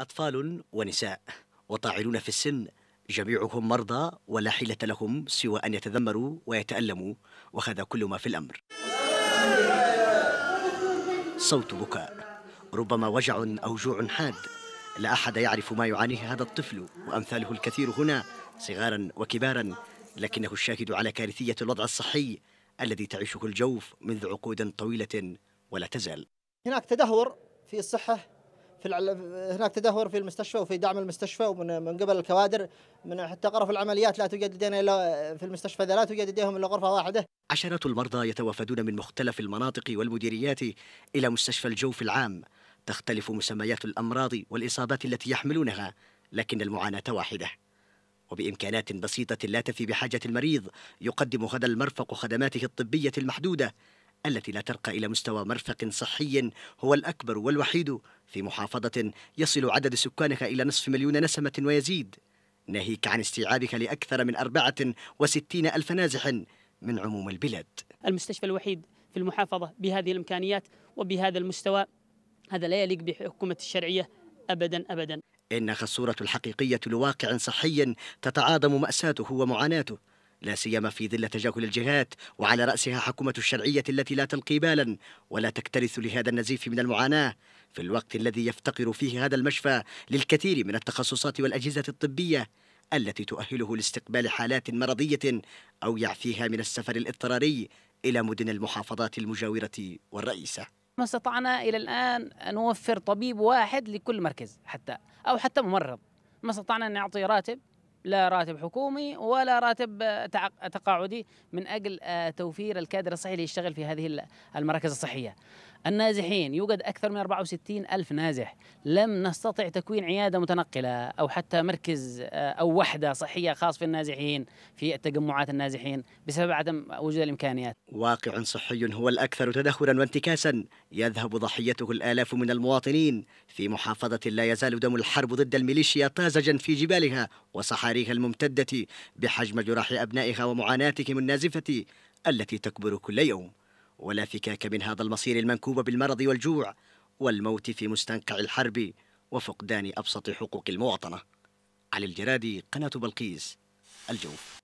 أطفال ونساء وطاعنون في السن جميعهم مرضى ولا حيلة لهم سوى أن يتذمروا ويتألموا وهذا كل ما في الأمر صوت بكاء ربما وجع أو جوع حاد لا أحد يعرف ما يعانيه هذا الطفل وأمثاله الكثير هنا صغارا وكبارا لكنه الشاهد على كارثية الوضع الصحي الذي تعيشه الجوف منذ عقود طويلة ولا تزال هناك تدهور في الصحة في هناك تدهور في المستشفى وفي دعم المستشفى ومن من قبل الكوادر من حتى غرف العمليات لا توجد لدينا الا في المستشفى ذا لا توجد لديهم الا غرفه واحده. عشرات المرضى يتوافدون من مختلف المناطق والمديريات الى مستشفى الجوف العام. تختلف مسميات الامراض والاصابات التي يحملونها لكن المعاناه واحده. وبامكانات بسيطه لا تفي بحاجه المريض يقدم هذا المرفق خدماته الطبيه المحدوده التي لا ترقى الى مستوى مرفق صحي هو الاكبر والوحيد في محافظة يصل عدد سكانها إلى نصف مليون نسمة ويزيد ناهيك عن استيعابك لأكثر من 64 ألف نازح من عموم البلاد المستشفى الوحيد في المحافظة بهذه الإمكانيات وبهذا المستوى هذا لا يليق بحكومة الشرعية أبدا أبدا إنها الصورة الحقيقية لواقع صحي تتعاظم مأساته ومعاناته لا سيما في ظل تجاهل الجهات وعلى رأسها حكومة الشرعية التي لا تلقي بالا ولا تكترث لهذا النزيف من المعاناة في الوقت الذي يفتقر فيه هذا المشفى للكثير من التخصصات والأجهزة الطبية التي تؤهله لاستقبال حالات مرضية أو يعفيها من السفر الاضطراري إلى مدن المحافظات المجاورة والرئيسة ما استطعنا إلى الآن أن نوفر طبيب واحد لكل مركز حتى أو حتى ممرض ما استطعنا أن نعطي راتب لا راتب حكومي ولا راتب تقاعدي من اجل آه، توفير الكادر الصحي اللي يشتغل في هذه المراكز الصحيه. النازحين يوجد أكثر من 64 ألف نازح لم نستطع تكوين عيادة متنقلة أو حتى مركز آه، أو وحدة صحية خاص في النازحين في التجمعات النازحين بسبب عدم وجود الإمكانيات واقع صحي هو الأكثر تدهورا وانتكاسا يذهب ضحيته الآلاف من المواطنين في محافظة لا يزال دم الحرب ضد الميليشيا طازجا في جبالها وصحاريها الممتدة بحجم جراح أبنائها ومعاناتهم النازفة التي تكبر كل يوم ولا فكاك من هذا المصير المنكوب بالمرض والجوع والموت في مستنقع الحرب وفقدان أبسط حقوق المواطنة علي الجرادي قناة بلقيس الجوف